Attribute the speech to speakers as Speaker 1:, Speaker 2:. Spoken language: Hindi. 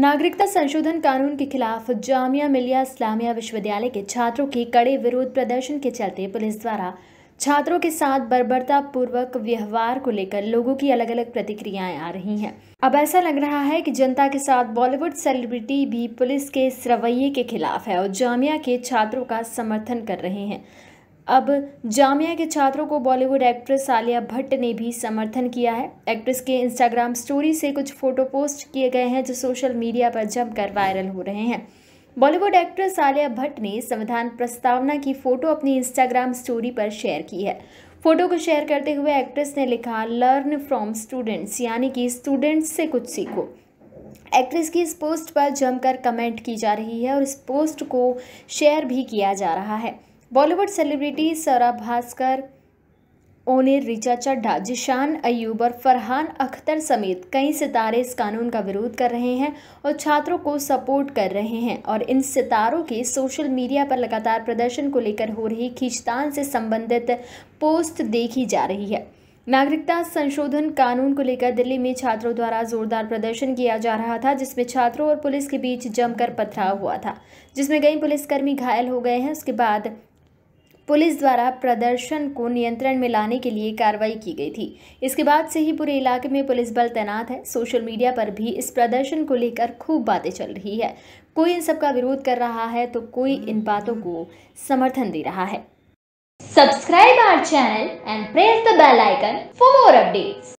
Speaker 1: नागरिकता संशोधन कानून के खिलाफ जामिया मिलिया इस्लामिया विश्वविद्यालय के छात्रों के कड़े विरोध प्रदर्शन के चलते पुलिस द्वारा छात्रों के साथ बर्बरता पूर्वक व्यवहार को लेकर लोगों की अलग अलग प्रतिक्रियाएं आ रही हैं अब ऐसा लग रहा है कि जनता के साथ बॉलीवुड सेलिब्रिटी भी पुलिस के इस रवैये के खिलाफ है और जामिया के छात्रों का समर्थन कर रहे हैं अब जामिया के छात्रों को बॉलीवुड एक्ट्रेस आलिया भट्ट ने भी समर्थन किया है एक्ट्रेस के इंस्टाग्राम स्टोरी से कुछ फ़ोटो पोस्ट किए गए हैं जो सोशल मीडिया पर जमकर वायरल हो रहे हैं बॉलीवुड एक्ट्रेस आलिया भट्ट ने संविधान प्रस्तावना की फ़ोटो अपनी इंस्टाग्राम स्टोरी पर शेयर की है फोटो को शेयर करते हुए एक्ट्रेस ने लिखा लर्न फ्रॉम स्टूडेंट्स यानी कि स्टूडेंट्स से कुछ सीखो एक्ट्रेस की इस पोस्ट पर जमकर कमेंट की जा रही है और इस पोस्ट को शेयर भी किया जा रहा है बॉलीवुड सेलिब्रिटी सरा भास्कर ओनिर रिचा चड्ढा जिशान अयूब और फरहान अख्तर समेत कई सितारे इस कानून का विरोध कर रहे हैं और छात्रों को सपोर्ट कर रहे हैं और इन सितारों के सोशल मीडिया पर लगातार प्रदर्शन को लेकर हो रही खींचतान से संबंधित पोस्ट देखी जा रही है नागरिकता संशोधन कानून को लेकर दिल्ली में छात्रों द्वारा जोरदार प्रदर्शन किया जा रहा था जिसमें छात्रों और पुलिस के बीच जमकर पथराव हुआ था जिसमें कई पुलिसकर्मी घायल हो गए हैं उसके बाद पुलिस द्वारा प्रदर्शन को नियंत्रण में लाने के लिए कार्रवाई की गई थी इसके बाद से ही पूरे इलाके में पुलिस बल तैनात है सोशल मीडिया पर भी इस प्रदर्शन को लेकर खूब बातें चल रही है कोई इन सबका विरोध कर रहा है तो कोई इन बातों को समर्थन दे रहा है subscribe our channel and press the bell icon for more updates